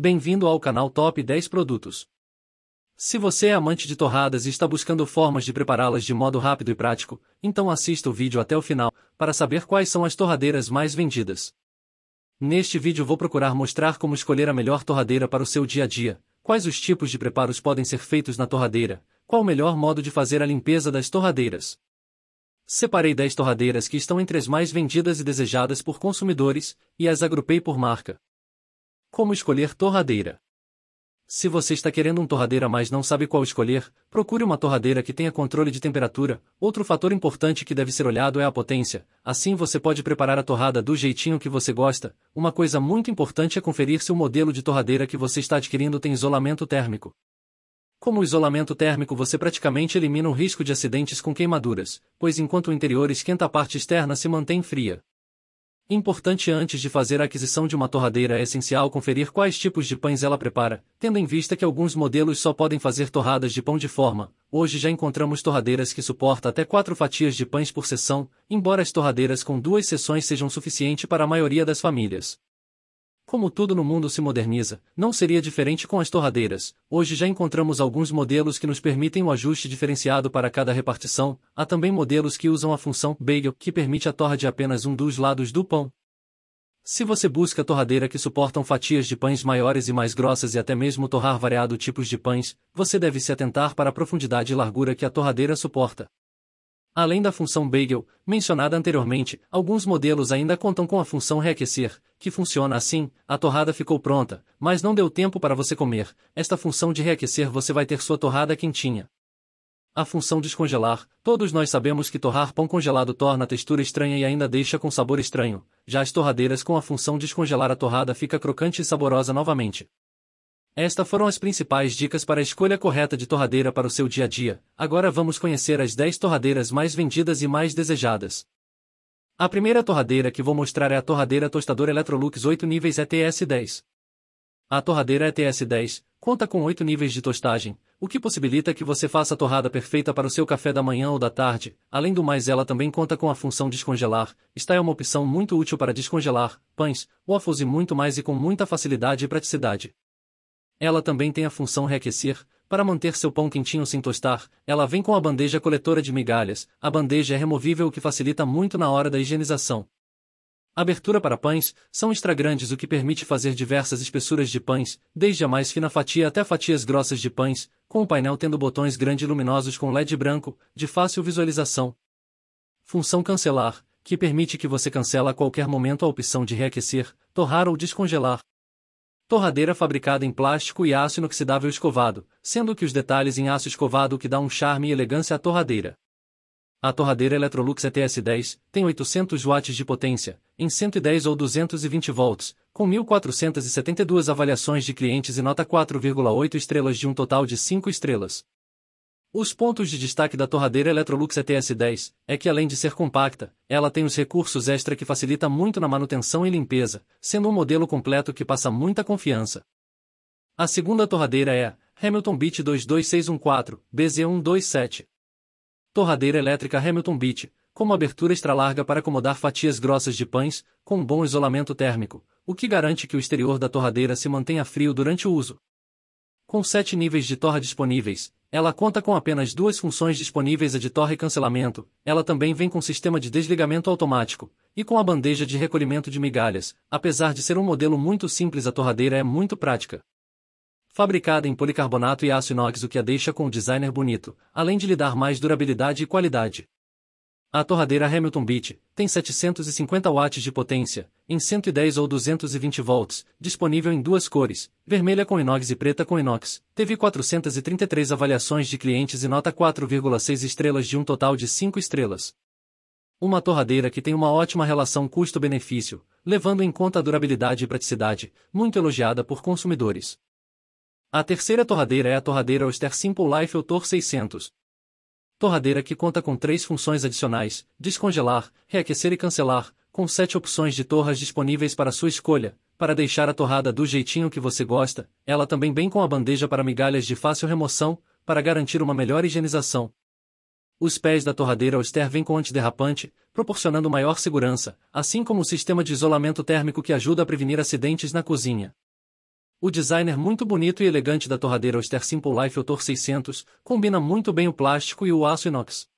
Bem-vindo ao canal Top 10 Produtos. Se você é amante de torradas e está buscando formas de prepará-las de modo rápido e prático, então assista o vídeo até o final, para saber quais são as torradeiras mais vendidas. Neste vídeo vou procurar mostrar como escolher a melhor torradeira para o seu dia a dia, quais os tipos de preparos podem ser feitos na torradeira, qual o melhor modo de fazer a limpeza das torradeiras. Separei 10 torradeiras que estão entre as mais vendidas e desejadas por consumidores, e as agrupei por marca. Como escolher torradeira? Se você está querendo um torradeira mas não sabe qual escolher, procure uma torradeira que tenha controle de temperatura. Outro fator importante que deve ser olhado é a potência, assim você pode preparar a torrada do jeitinho que você gosta. Uma coisa muito importante é conferir se o modelo de torradeira que você está adquirindo tem isolamento térmico. Como o isolamento térmico você praticamente elimina o risco de acidentes com queimaduras, pois enquanto o interior esquenta a parte externa se mantém fria. Importante antes de fazer a aquisição de uma torradeira é essencial conferir quais tipos de pães ela prepara, tendo em vista que alguns modelos só podem fazer torradas de pão de forma. Hoje já encontramos torradeiras que suportam até quatro fatias de pães por sessão, embora as torradeiras com duas sessões sejam suficiente para a maioria das famílias. Como tudo no mundo se moderniza, não seria diferente com as torradeiras. Hoje já encontramos alguns modelos que nos permitem o um ajuste diferenciado para cada repartição. Há também modelos que usam a função bagel, que permite a torra de apenas um dos lados do pão. Se você busca torradeira que suportam fatias de pães maiores e mais grossas e até mesmo torrar variado tipos de pães, você deve se atentar para a profundidade e largura que a torradeira suporta. Além da função bagel, mencionada anteriormente, alguns modelos ainda contam com a função reaquecer, que funciona assim: a torrada ficou pronta, mas não deu tempo para você comer. Esta função de reaquecer você vai ter sua torrada quentinha. A função descongelar, todos nós sabemos que torrar pão congelado torna a textura estranha e ainda deixa com sabor estranho, já as torradeiras com a função descongelar a torrada fica crocante e saborosa novamente. Estas foram as principais dicas para a escolha correta de torradeira para o seu dia a dia. Agora vamos conhecer as 10 torradeiras mais vendidas e mais desejadas. A primeira torradeira que vou mostrar é a torradeira tostadora Electrolux 8 níveis ETS10. A torradeira ETS10 conta com 8 níveis de tostagem, o que possibilita que você faça a torrada perfeita para o seu café da manhã ou da tarde. Além do mais, ela também conta com a função descongelar. Esta é uma opção muito útil para descongelar pães, waffles e muito mais e com muita facilidade e praticidade. Ela também tem a função reaquecer, para manter seu pão quentinho sem tostar, ela vem com a bandeja coletora de migalhas, a bandeja é removível o que facilita muito na hora da higienização. Abertura para pães, são extra grandes o que permite fazer diversas espessuras de pães, desde a mais fina fatia até fatias grossas de pães, com o painel tendo botões grande luminosos com LED branco, de fácil visualização. Função cancelar, que permite que você cancela a qualquer momento a opção de reaquecer, torrar ou descongelar. Torradeira fabricada em plástico e aço inoxidável escovado, sendo que os detalhes em aço escovado o que dá um charme e elegância à torradeira. A torradeira Electrolux ETS10 tem 800 watts de potência, em 110 ou 220 volts, com 1.472 avaliações de clientes e nota 4,8 estrelas de um total de 5 estrelas. Os pontos de destaque da torradeira Electrolux ETS10 é que além de ser compacta, ela tem os recursos extra que facilita muito na manutenção e limpeza, sendo um modelo completo que passa muita confiança. A segunda torradeira é a Hamilton Beach 22614 BZ127. Torradeira elétrica Hamilton Beach, com uma abertura extralarga para acomodar fatias grossas de pães, com um bom isolamento térmico, o que garante que o exterior da torradeira se mantenha frio durante o uso. Com sete níveis de torra disponíveis, ela conta com apenas duas funções disponíveis editor e cancelamento, ela também vem com sistema de desligamento automático, e com a bandeja de recolhimento de migalhas, apesar de ser um modelo muito simples a torradeira é muito prática. Fabricada em policarbonato e aço inox o que a deixa com um designer bonito, além de lhe dar mais durabilidade e qualidade. A torradeira Hamilton Beach tem 750 watts de potência, em 110 ou 220 volts, disponível em duas cores, vermelha com inox e preta com inox. Teve 433 avaliações de clientes e nota 4,6 estrelas de um total de 5 estrelas. Uma torradeira que tem uma ótima relação custo-benefício, levando em conta a durabilidade e praticidade, muito elogiada por consumidores. A terceira torradeira é a torradeira Oster Simple Life Autor 600 torradeira que conta com três funções adicionais, descongelar, reaquecer e cancelar, com sete opções de torras disponíveis para sua escolha, para deixar a torrada do jeitinho que você gosta, ela também vem com a bandeja para migalhas de fácil remoção, para garantir uma melhor higienização. Os pés da torradeira Auster vêm com antiderrapante, proporcionando maior segurança, assim como o sistema de isolamento térmico que ajuda a prevenir acidentes na cozinha. O designer muito bonito e elegante da torradeira Oster Simple Life Autor 600 combina muito bem o plástico e o aço inox.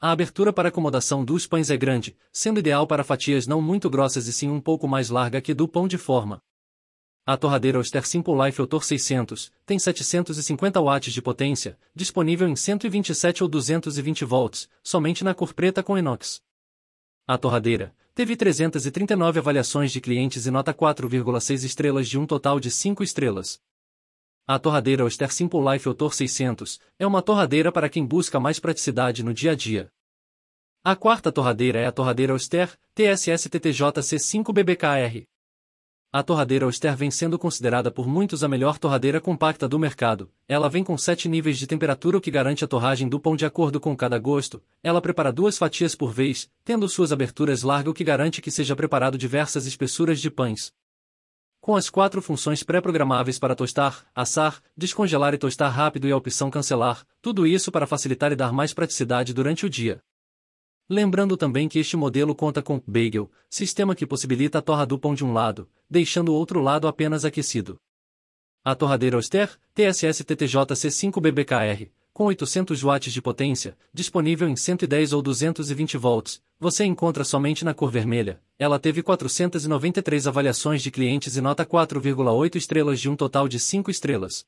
A abertura para acomodação dos pães é grande, sendo ideal para fatias não muito grossas e sim um pouco mais larga que do pão de forma. A torradeira Oster Simple Life Autor 600 tem 750 watts de potência, disponível em 127 ou 220 volts, somente na cor preta com inox. A torradeira, teve 339 avaliações de clientes e nota 4,6 estrelas de um total de 5 estrelas. A torradeira Oster Simple Life Otor 600 é uma torradeira para quem busca mais praticidade no dia a dia. A quarta torradeira é a torradeira Oster TSS C5BBKR. A torradeira Oster vem sendo considerada por muitos a melhor torradeira compacta do mercado. Ela vem com 7 níveis de temperatura, o que garante a torragem do pão de acordo com cada gosto. Ela prepara duas fatias por vez, tendo suas aberturas largas, o que garante que seja preparado diversas espessuras de pães. Com as quatro funções pré-programáveis para tostar, assar, descongelar e tostar rápido e a opção cancelar, tudo isso para facilitar e dar mais praticidade durante o dia. Lembrando também que este modelo conta com bagel, sistema que possibilita a torra do pão de um lado, deixando o outro lado apenas aquecido. A torradeira Oster TSS TTJ C5BBKR, com 800 watts de potência, disponível em 110 ou 220 volts, você encontra somente na cor vermelha. Ela teve 493 avaliações de clientes e nota 4,8 estrelas de um total de 5 estrelas.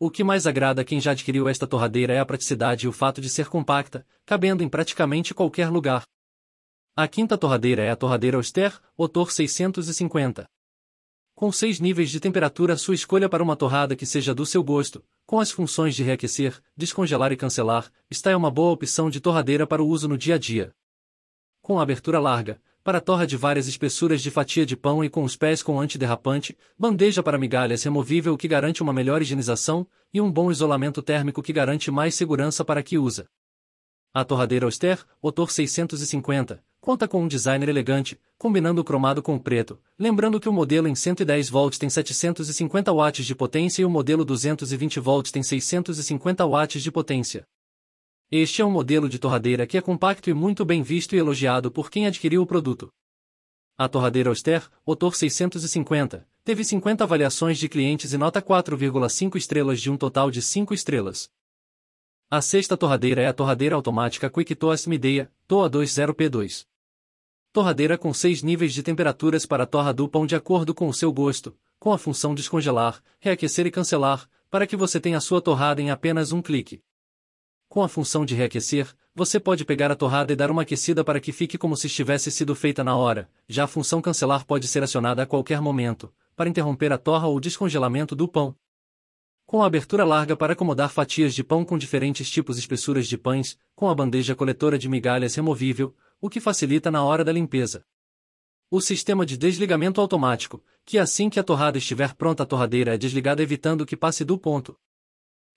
O que mais agrada a quem já adquiriu esta torradeira é a praticidade e o fato de ser compacta, cabendo em praticamente qualquer lugar. A quinta torradeira é a torradeira Auster, Otor 650. Com seis níveis de temperatura, sua escolha para uma torrada que seja do seu gosto, com as funções de reaquecer, descongelar e cancelar, está é uma boa opção de torradeira para o uso no dia a dia. Com a abertura larga, para torra de várias espessuras de fatia de pão e com os pés com antiderrapante, bandeja para migalhas removível que garante uma melhor higienização e um bom isolamento térmico que garante mais segurança para que usa. A torradeira Auster, Otor 650, conta com um designer elegante, combinando o cromado com o preto, lembrando que o modelo em 110 volts tem 750 watts de potência e o modelo 220 volts tem 650 watts de potência. Este é um modelo de torradeira que é compacto e muito bem visto e elogiado por quem adquiriu o produto. A torradeira Auster, Otor 650, teve 50 avaliações de clientes e nota 4,5 estrelas de um total de 5 estrelas. A sexta torradeira é a torradeira automática Quick Toast Midea, TOA 20P2. Torradeira com 6 níveis de temperaturas para torra do pão de acordo com o seu gosto, com a função descongelar, reaquecer e cancelar, para que você tenha sua torrada em apenas um clique com a função de reaquecer, você pode pegar a torrada e dar uma aquecida para que fique como se estivesse sido feita na hora, já a função cancelar pode ser acionada a qualquer momento, para interromper a torra ou descongelamento do pão. Com a abertura larga para acomodar fatias de pão com diferentes tipos e espessuras de pães, com a bandeja coletora de migalhas removível, o que facilita na hora da limpeza. O sistema de desligamento automático, que assim que a torrada estiver pronta a torradeira é desligada evitando que passe do ponto.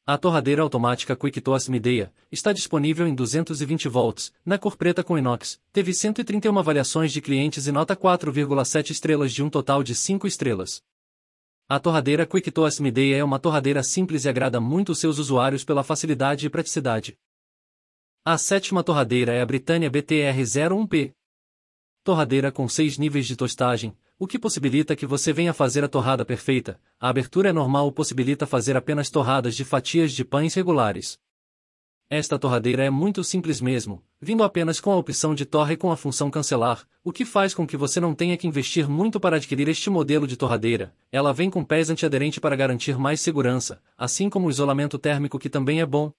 A torradeira automática Quick Toast Midea está disponível em 220 volts, na cor preta com inox, teve 131 avaliações de clientes e nota 4,7 estrelas de um total de 5 estrelas. A torradeira Quick Toast Midea é uma torradeira simples e agrada muito seus usuários pela facilidade e praticidade. A sétima torradeira é a Britânia BTR-01P. Torradeira com 6 níveis de tostagem, o que possibilita que você venha fazer a torrada perfeita, a abertura é normal ou possibilita fazer apenas torradas de fatias de pães regulares. Esta torradeira é muito simples mesmo, vindo apenas com a opção de torre com a função cancelar, o que faz com que você não tenha que investir muito para adquirir este modelo de torradeira, ela vem com pés antiaderente para garantir mais segurança, assim como o isolamento térmico que também é bom.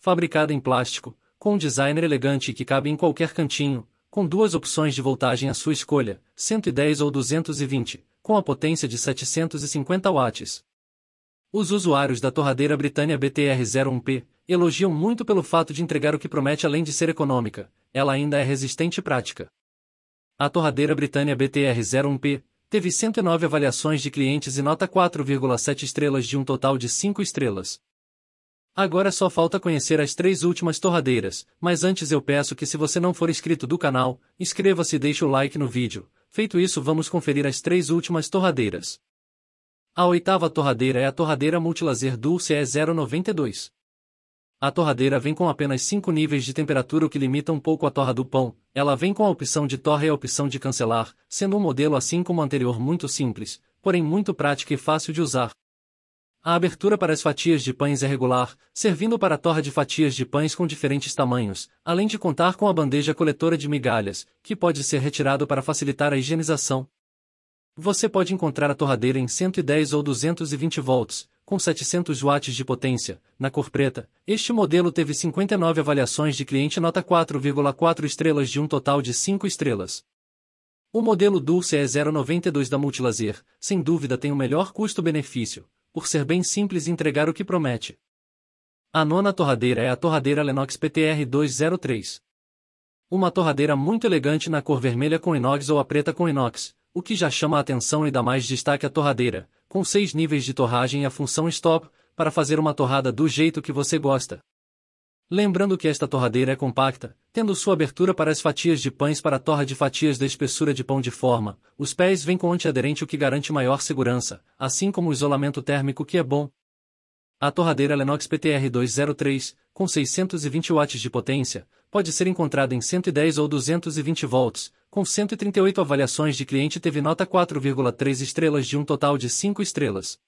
Fabricada em plástico, com um design elegante que cabe em qualquer cantinho, com duas opções de voltagem à sua escolha, 110 ou 220, com a potência de 750 watts. Os usuários da torradeira britânia BTR-01P elogiam muito pelo fato de entregar o que promete além de ser econômica, ela ainda é resistente e prática. A torradeira britânia BTR-01P teve 109 avaliações de clientes e nota 4,7 estrelas de um total de 5 estrelas. Agora só falta conhecer as três últimas torradeiras, mas antes eu peço que se você não for inscrito do canal, inscreva-se e deixe o like no vídeo. Feito isso vamos conferir as três últimas torradeiras. A oitava torradeira é a torradeira multilazer Dulce E092. A torradeira vem com apenas 5 níveis de temperatura o que limita um pouco a torra do pão, ela vem com a opção de torra e a opção de cancelar, sendo um modelo assim como o anterior muito simples, porém muito prático e fácil de usar, a abertura para as fatias de pães é regular, servindo para a torra de fatias de pães com diferentes tamanhos, além de contar com a bandeja coletora de migalhas, que pode ser retirado para facilitar a higienização. Você pode encontrar a torradeira em 110 ou 220 volts, com 700 watts de potência, na cor preta. Este modelo teve 59 avaliações de cliente nota 4,4 estrelas de um total de 5 estrelas. O modelo Dulce é E092 da Multilaser, sem dúvida tem o melhor custo-benefício, por ser bem simples entregar o que promete. A nona torradeira é a torradeira Lenox PTR 203. Uma torradeira muito elegante na cor vermelha com inox ou a preta com inox, o que já chama a atenção e dá mais destaque à torradeira, com seis níveis de torragem e a função stop, para fazer uma torrada do jeito que você gosta. Lembrando que esta torradeira é compacta, tendo sua abertura para as fatias de pães para torra de fatias da espessura de pão de forma, os pés vêm com antiaderente o que garante maior segurança, assim como o isolamento térmico que é bom. A torradeira Lenox PTR203, com 620 watts de potência, pode ser encontrada em 110 ou 220 volts, com 138 avaliações de cliente teve nota 4,3 estrelas de um total de 5 estrelas.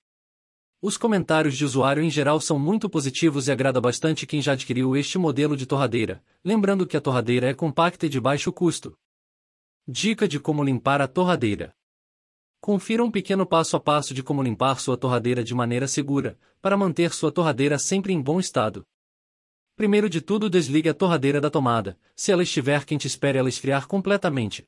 Os comentários de usuário em geral são muito positivos e agrada bastante quem já adquiriu este modelo de torradeira, lembrando que a torradeira é compacta e de baixo custo. Dica de como limpar a torradeira. Confira um pequeno passo a passo de como limpar sua torradeira de maneira segura, para manter sua torradeira sempre em bom estado. Primeiro de tudo, desligue a torradeira da tomada. Se ela estiver quente, espere ela esfriar completamente.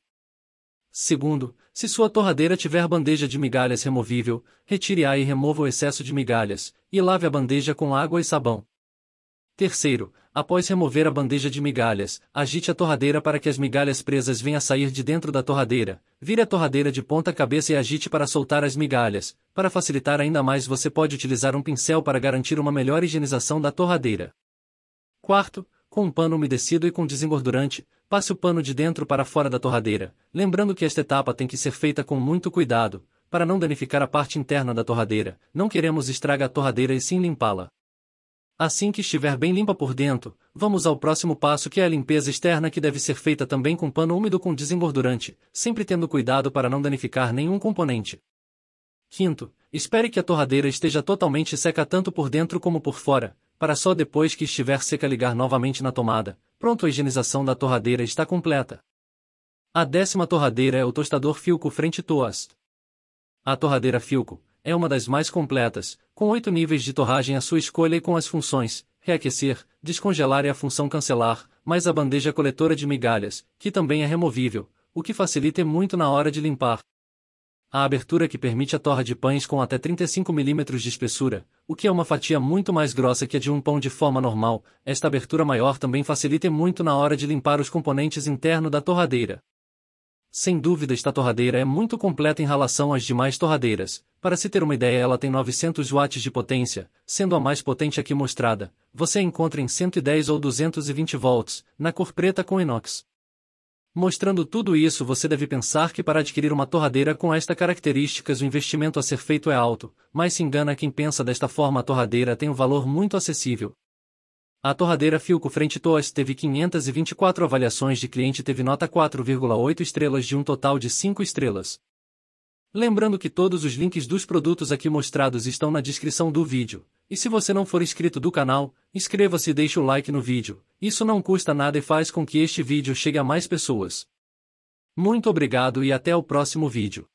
Segundo, se sua torradeira tiver bandeja de migalhas removível, retire-a e remova o excesso de migalhas, e lave a bandeja com água e sabão. Terceiro, após remover a bandeja de migalhas, agite a torradeira para que as migalhas presas venham a sair de dentro da torradeira. Vire a torradeira de ponta cabeça e agite para soltar as migalhas. Para facilitar ainda mais, você pode utilizar um pincel para garantir uma melhor higienização da torradeira. Quarto, com um pano umedecido e com desengordurante, passe o pano de dentro para fora da torradeira, lembrando que esta etapa tem que ser feita com muito cuidado, para não danificar a parte interna da torradeira, não queremos estragar a torradeira e sim limpá-la. Assim que estiver bem limpa por dentro, vamos ao próximo passo que é a limpeza externa que deve ser feita também com pano úmido com desengordurante, sempre tendo cuidado para não danificar nenhum componente. Quinto, espere que a torradeira esteja totalmente seca tanto por dentro como por fora, para só depois que estiver seca ligar novamente na tomada. Pronto, a higienização da torradeira está completa. A décima torradeira é o tostador Filco Frente Toast. A torradeira Filco é uma das mais completas, com oito níveis de torragem à sua escolha e com as funções reaquecer, descongelar e a função cancelar, mais a bandeja coletora de migalhas, que também é removível, o que facilita muito na hora de limpar. A abertura que permite a torra de pães com até 35 mm de espessura, o que é uma fatia muito mais grossa que a de um pão de forma normal, esta abertura maior também facilita muito na hora de limpar os componentes internos da torradeira. Sem dúvida esta torradeira é muito completa em relação às demais torradeiras, para se ter uma ideia ela tem 900 watts de potência, sendo a mais potente aqui mostrada, você encontra em 110 ou 220 volts, na cor preta com inox. Mostrando tudo isso, você deve pensar que para adquirir uma torradeira com estas características o investimento a ser feito é alto, mas se engana quem pensa desta forma a torradeira tem um valor muito acessível. A torradeira Filco Frente Toast teve 524 avaliações de cliente teve nota 4,8 estrelas de um total de 5 estrelas. Lembrando que todos os links dos produtos aqui mostrados estão na descrição do vídeo. E se você não for inscrito do canal, inscreva-se e deixe o like no vídeo, isso não custa nada e faz com que este vídeo chegue a mais pessoas. Muito obrigado e até o próximo vídeo.